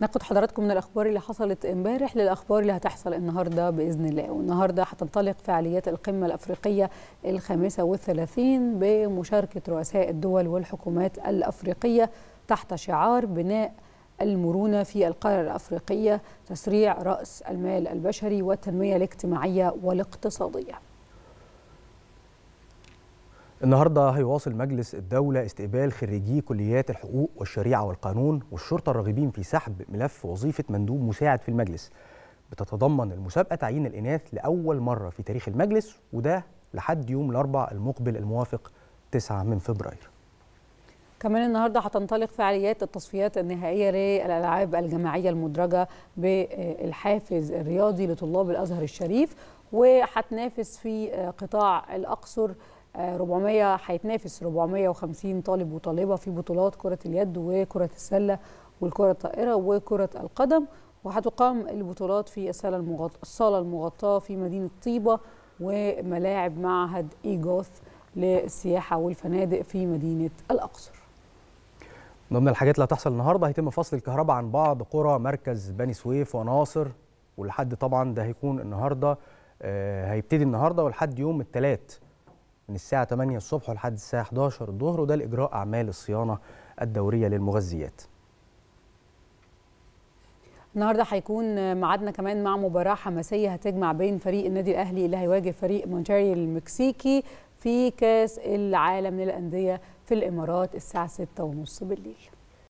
ناخد حضراتكم من الاخبار اللي حصلت امبارح للاخبار اللي هتحصل النهارده باذن الله والنهارده هتنطلق فعاليات القمه الافريقيه ال 35 بمشاركه رؤساء الدول والحكومات الافريقيه تحت شعار بناء المرونة في القارة الأفريقية تسريع رأس المال البشري والتنمية الاجتماعية والاقتصادية النهارده هيواصل مجلس الدولة استقبال خريجي كليات الحقوق والشريعة والقانون والشرطة الراغبين في سحب ملف وظيفة مندوب مساعد في المجلس. بتتضمن المسابقة تعيين الإناث لأول مرة في تاريخ المجلس وده لحد يوم الأربع المقبل الموافق 9 من فبراير. كمان النهارده هتنطلق فعاليات التصفيات النهائيه للالعاب الجماعيه المدرجه بالحافز الرياضي لطلاب الازهر الشريف وهتنافس في قطاع الاقصر 400 هيتنافس 450 طالب وطالبه في بطولات كره اليد وكره السله والكره الطائره وكره القدم وهتقام البطولات في الصاله المغطاه الصاله المغطاه في مدينه طيبه وملاعب معهد ايجوث للسياحه والفنادق في مدينه الاقصر ضمن الحاجات اللي هتحصل النهارده هيتم فصل الكهرباء عن بعض قرى مركز بني سويف وناصر ولحد طبعا ده هيكون النهارده آه، هيبتدي النهارده ولحد يوم الثلاث من الساعة 8 الصبح لحد الساعة 11 الظهر وده لإجراء أعمال الصيانة الدورية للمغذيات النهارده هيكون ميعادنا كمان مع مباراه حماسيه هتجمع بين فريق النادي الاهلي اللي هيواجه فريق مونتاري المكسيكي في كاس العالم للانديه في الامارات الساعه 6:30 بالليل